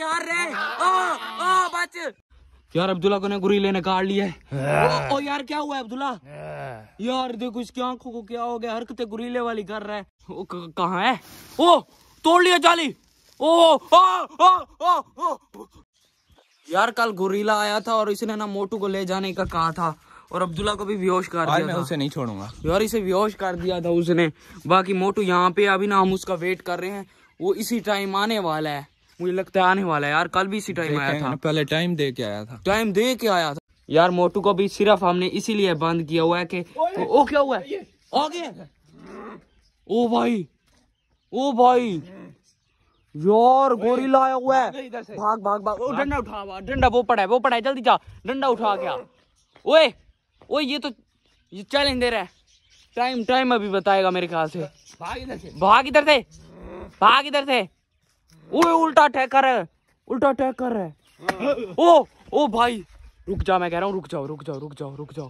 यार रे ओ ओ बच यार अब्दुल्ला को ने गुरी लेने काट लिया है ओ, हाँ। यार क्या हुआ अब्दुल्ला हाँ। यार देखो इसकी आंखों को क्या हो गया हरकतें गुरीले वाली कर रहा है ओ कहाँ है ओ तोड़ लिया जाली ओ ओ ओ ओ, ओ। यार कल गुरीला आया था और इसने ना मोटू को ले जाने का कहा था और अब्दुल्ला को भी बेहोश कर दिया मैं था। उसे नहीं छोड़ूंगा यार इसे बेहोश कर दिया था उसने बाकी मोटू यहाँ पे अभी ना हम उसका वेट कर रहे हैं वो इसी टाइम आने वाला है मुझे लगता है आने वाला है यार कल भी इसी टाइम आया था पहले टाइम दे के आया था टाइम दे के आया था यार मोटू को भी सिर्फ हमने इसीलिए बंद किया हुआ है कि ओ ओ क्या हुआ है गया ओ भाई ओ भाई यार गोरी लाया हुआ है भाग भाग भाग डंडा उठा डंडा वो पड़ा है वो पड़ा है जल्दी जा डंडा उठा क्या ओए ओए ये तो ये चैलेंज दे रहा है टाइम टाइम अभी बताएगा मेरे ख्याल से भाग इधर से भाग इधर से भाग इधर से ओए उल्टा टैकर है उल्टा टैकर है ओ ओ भाई रुक जा मैं कह रहा हूँ रुक जाओ रुक जाओ रुक जाओ रुक जाओ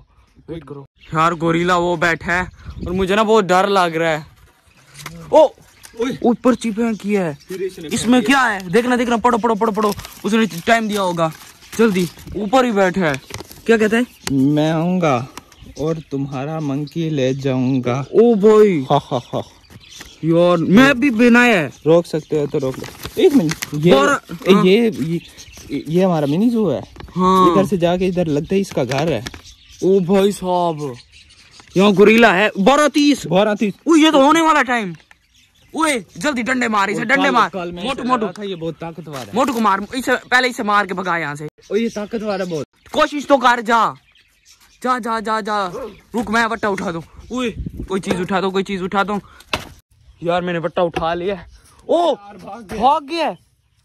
वेट करो यार गोरीला वो बैठा है और मुझे ना बहुत डर लग रहा है ओ ऊपर चिपे की है इसमें क्या है देखना देखना पढ़ो पढ़ो पढ़ो पढ़ो उसने टाइम दिया होगा जल्दी ऊपर ही बैठा है क्या कहते हैं मैं आऊंगा और तुम्हारा मंकी ले जाऊंगा ओ भाई हा हा हा यार मैं भी बिना है रोक सकते हो तो रोक लो एक मिनट ये, हाँ। ये ये ये हमारा मिनी जू है हाँ। इधर से जाके इधर लगता है इसका घर है ओ भाई साहब यहाँ गुरीला है बारह तीस बारह तीस ये तो होने वाला टाइम ओए जल्दी डंडे मार इसे डंडे मार मोटू मोटू ये बहुत ताकतवर है मोटू को मार इसे पहले इसे मार के भगा यहाँ से ओ ये ताकतवर है बहुत कोशिश तो कर जा जा जा जा जा रुक मैं वट्टा उठा दूँ ओए कोई चीज उठा दो कोई चीज उठा दो यार मैंने वट्टा उठा लिया ओ भाग गया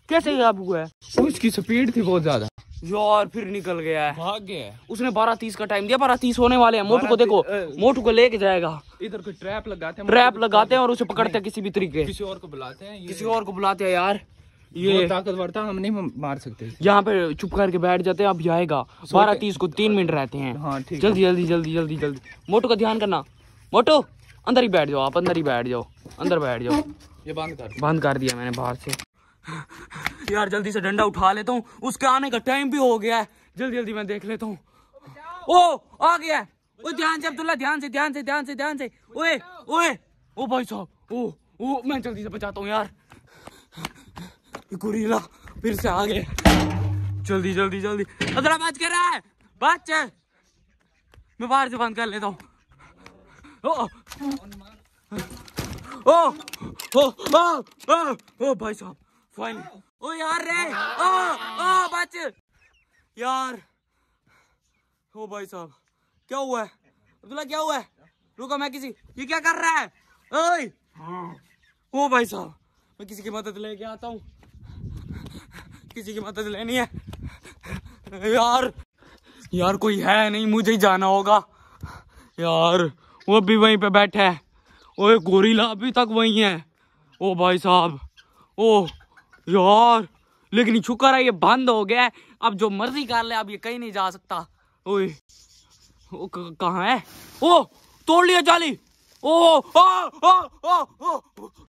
कैसे गायब हुआ है उसकी स्पीड थी बहुत ज्यादा यार फिर निकल गया है भाग गया उसने बारह तीस का टाइम दिया बारह तीस होने वाले हैं मोटू को देखो मोटू को लेके जाएगा इधर कोई ट्रैप लगाते हैं ट्रैप लगाते हैं और उसे पकड़ते हैं किसी भी तरीके किसी और को बुलाते हैं किसी और को बुलाते हैं यार ये ताकतवर था हम नहीं मार सकते यहाँ पे चुप करके बैठ जाते हैं अब जाएगा बारह तीस को तीन मिनट रहते हैं हाँ, जल्दी जल्दी जल्दी जल्दी जल्दी मोटू का ध्यान करना मोटू अंदर ही बैठ जाओ आप अंदर ही बैठ जाओ अंदर बैठ जाओ ये बंद कर बांध कर दिया मैंने बाहर से यार जल्दी से डंडा उठा लेता हूँ उसके आने का टाइम भी हो गया है जल्दी जल्दी मैं देख लेता हूँ ओ आ गया ओ ध्यान से अब्दुल्ला ध्यान से ध्यान से ध्यान से ध्यान से ओए ओए ओ भाई साहब ओ ओ मैं जल्दी से बचाता हूँ यार गुरीला फिर से आ गए जल्दी जल्दी जल्दी अदरा बच कर रहा है बात चल मैं बाहर से बंद कर लेता हूँ ओ ओ ओ ओ ओ भाई साहब फाइन ओ यार रे ओ ओ बच यार ओ भाई साहब क्या हुआ है अब्दुल्ला क्या हुआ है रुको मैं किसी ये क्या कर रहा है ओए ओ भाई साहब मैं किसी की मदद लेके आता हूँ किसी की मदद लेनी है यार यार कोई है नहीं मुझे ही जाना होगा यार वो भी वहीं पे बैठा है ओए गोरीला अभी तक वही है ओ भाई साहब ओ यार लेकिन छुका रहा ये बंद हो गया अब जो मर्जी कर ले अब ये कहीं नहीं जा सकता ओए ओ कहा है ओ तोड़ लिया जाली ओ ओ ओ ओ ओ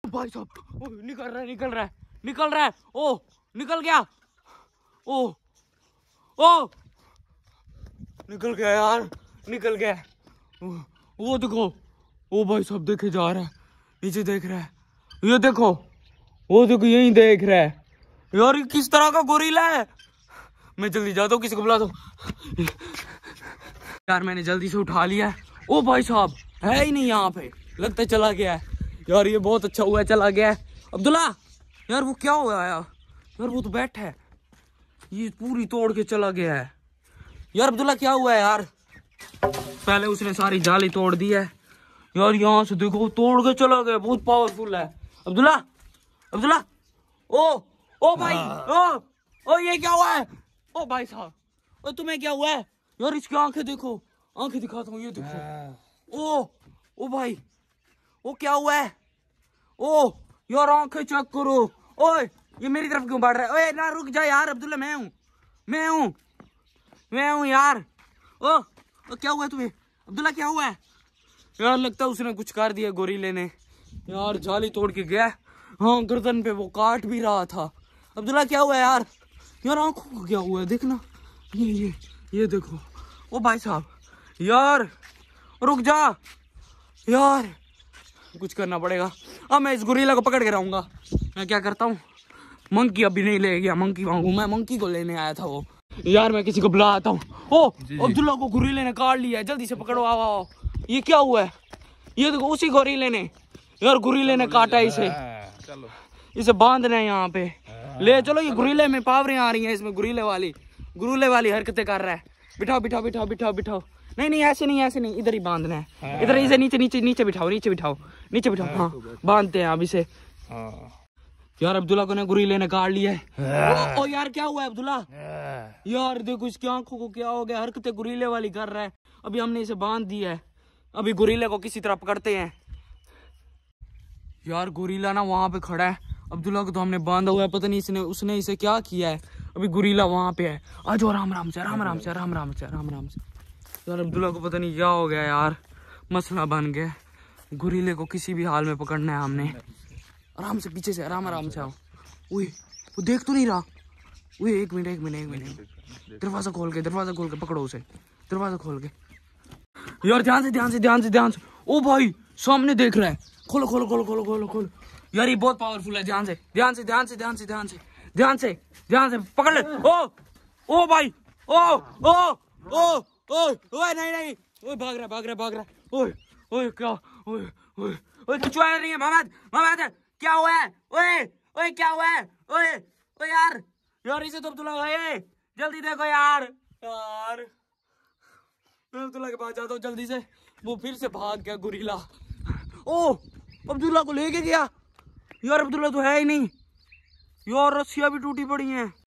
भाई साहब निकल रहा है निकल रहा है निकल रहा है ओ निकल गया ओ ओ निकल गया यार निकल गया वो देखो ओ भाई सब देखे जा रहा है नीचे देख रहा है ये देखो वो देखो यही देख रहा है यार ये किस तरह का गोरीला है मैं जल्दी जाता हूँ किसी को बुला दो यार मैंने जल्दी से उठा लिया है ओ भाई साहब है ही नहीं यहाँ पे लगता चला गया है यार ये बहुत अच्छा हुआ है चला गया है अब्दुल्ला यार वो क्या हुआ यार यार वो तो बैठ है ये पूरी तोड़ के चला गया है यार अब्दुल्ला क्या हुआ है यार पहले उसने सारी जाली तोड़ दी है यार यहाँ से देखो तोड़ के चला गया बहुत पावरफुल है अब्दुल्ला अब्दुल्ला ओ ओ भाई ओ ओ ये क्या हुआ है ओ भाई साहब ओ तुम्हें क्या हुआ है यार इसकी आंखें देखो आंखें दिखाता हूँ ये देखो हाँ। ओ ओ भाई ओ क्या हुआ है ओ यार आंखें चेक करो ओ ये मेरी तरफ क्यों बढ़ रहा है ओ ना रुक जा यार अब्दुल्ला मैं हूँ मैं हूँ मैं हूँ यार ओ, ओ क्या हुआ तुम्हें अब्दुल्ला क्या हुआ है यार लगता है उसने कुछ कर दिया गोरीले ने यार जाली तोड़ के गया हाँ गर्दन पे वो काट भी रहा था अब्दुल्ला क्या हुआ यार यार आंखों को क्या हुआ है देखना ये ये ये देखो ओ भाई साहब यार रुक जा यार कुछ करना पड़ेगा अब मैं इस गुरीला को पकड़ के रहूंगा मैं क्या करता हूँ मंकी अभी नहीं ले गया मंकी मांगू मैं मंकी को लेने आया था वो यार मैं किसी को बुला आता हूँ ओ अब्दुल्ला को गुरीले ने काट लिया जल्दी से पकड़ो आओ आओ ये क्या हुआ है ये देखो उसी गोरीले ने यार गुरीले ने काटा इसे चलो इसे बांध रहे यहाँ पे हाँ। ले चलो ये गुरीले में पावरें आ रही है इसमें गुरीले वाली गुरुले वाली हरकतें कर रहा है बिठाओ बिठाओ बिठाओ बिठाओ बिठाओ नहीं नहीं ऐसे नहीं ऐसे नहीं इधर ही बांधना है हाँ। इधर इसे नीचे नीचे नीचे बिठाओ नीचे बिठाओ नीचे बिठाओ हाँ, हाँ बांधते हैं अब इसे यार अब्दुल्ला को ने गुरीले ने काट लिया है ओ, यार क्या हुआ है अब्दुल्ला यार देखो इसकी आंखों को क्या हो गया हरकतें गुरीले वाली कर रहा है अभी हमने इसे बांध दिया है अभी गोरीला को किसी तरह पकड़ते हैं यार गोरीला ना वहाँ पे खड़ा है अब्दुल्ला को तो हमने बांधा हुआ है पता नहीं इसने उसने इसे क्या किया है अभी गुरीला वहाँ पे है आज जाओ राम राम से राम राम से राम राम से राम राम से यार अब्दुल्ला को पता नहीं क्या हो गया यार मसला बन गया गुरीले को किसी भी हाल में पकड़ना है हमने आराम से पीछे से आराम आराम से आओ वही वो देख तो नहीं रहा वही एक मिनट एक मिनट एक मिनट दरवाज़ा खोल के दरवाज़ा खोल के पकड़ो उसे दरवाज़ा खोल के यार ध्यान से ध्यान से ध्यान से ध्यान से ओ भाई सामने देख रहा है खोलो खोलो खोलो खोलो खोलो खोलो यार ये बहुत पावरफुल है ध्यान से ध्यान से ध्यान से ध्यान से ध्यान से ध्यान से ध्यान से पकड़ ले ओ ओ भाई ओ ओ ओ ओ ओ नहीं नहीं ओ भाग रहा भाग रहा भाग रहा ओए ओए क्या ओए ओए ओए कुछ हुआ नहीं है मामा मामा क्या हुआ है ओए ओए क्या हुआ है ओए ओए यार यार इसे तो तुला गए जल्दी देखो यार यार मैं अब्दुल्ला के पास जाता हूँ जल्दी से वो फिर से भाग गया गुरीला ओ अब्दुल्ला को लेके गया यार अब्दुल्ला तो है ही नहीं यार रस्सियाँ भी टूटी पड़ी हैं